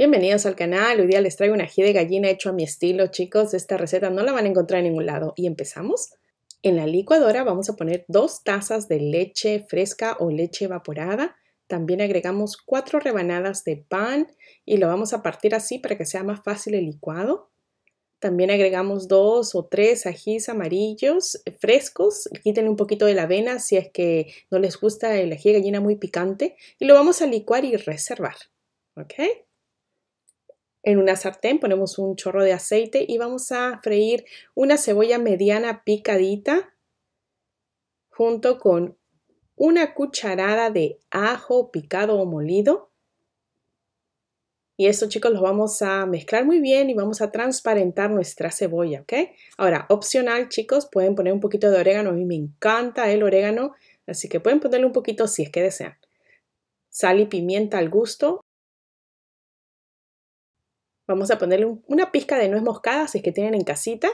Bienvenidos al canal, hoy día les traigo un ají de gallina hecho a mi estilo, chicos. Esta receta no la van a encontrar en ningún lado. ¿Y empezamos? En la licuadora vamos a poner dos tazas de leche fresca o leche evaporada. También agregamos cuatro rebanadas de pan y lo vamos a partir así para que sea más fácil el licuado. También agregamos dos o tres ajís amarillos frescos. Quiten un poquito de la avena si es que no les gusta el ají de gallina muy picante. Y lo vamos a licuar y reservar. ¿Ok? En una sartén ponemos un chorro de aceite y vamos a freír una cebolla mediana picadita junto con una cucharada de ajo picado o molido. Y esto chicos lo vamos a mezclar muy bien y vamos a transparentar nuestra cebolla, ¿ok? Ahora, opcional chicos, pueden poner un poquito de orégano, a mí me encanta el orégano, así que pueden ponerle un poquito si es que desean. Sal y pimienta al gusto Vamos a ponerle una pizca de nuez moscada, si es que tienen en casita.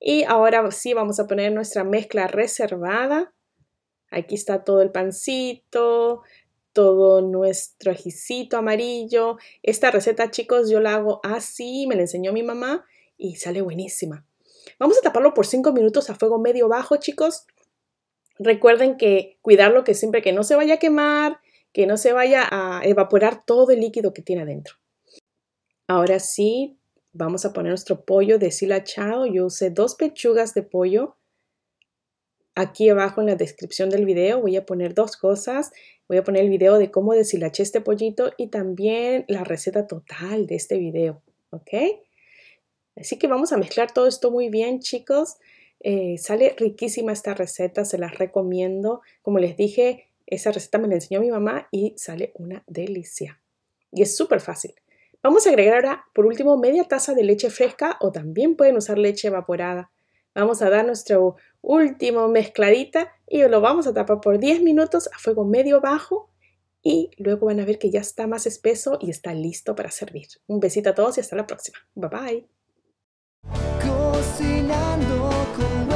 Y ahora sí vamos a poner nuestra mezcla reservada. Aquí está todo el pancito, todo nuestro ajicito amarillo. Esta receta, chicos, yo la hago así, me la enseñó mi mamá y sale buenísima. Vamos a taparlo por 5 minutos a fuego medio bajo, chicos. Recuerden que cuidarlo que siempre que no se vaya a quemar, que no se vaya a evaporar todo el líquido que tiene adentro. Ahora sí, vamos a poner nuestro pollo deshilachado. Yo usé dos pechugas de pollo. Aquí abajo en la descripción del video voy a poner dos cosas. Voy a poner el video de cómo deshilaché este pollito y también la receta total de este video. ¿Ok? Así que vamos a mezclar todo esto muy bien, chicos. Eh, sale riquísima esta receta, se las recomiendo. Como les dije, esa receta me la enseñó mi mamá y sale una delicia. Y es súper fácil. Vamos a agregar ahora, por último, media taza de leche fresca o también pueden usar leche evaporada. Vamos a dar nuestro último mezcladita y lo vamos a tapar por 10 minutos a fuego medio bajo y luego van a ver que ya está más espeso y está listo para servir. Un besito a todos y hasta la próxima. Bye bye.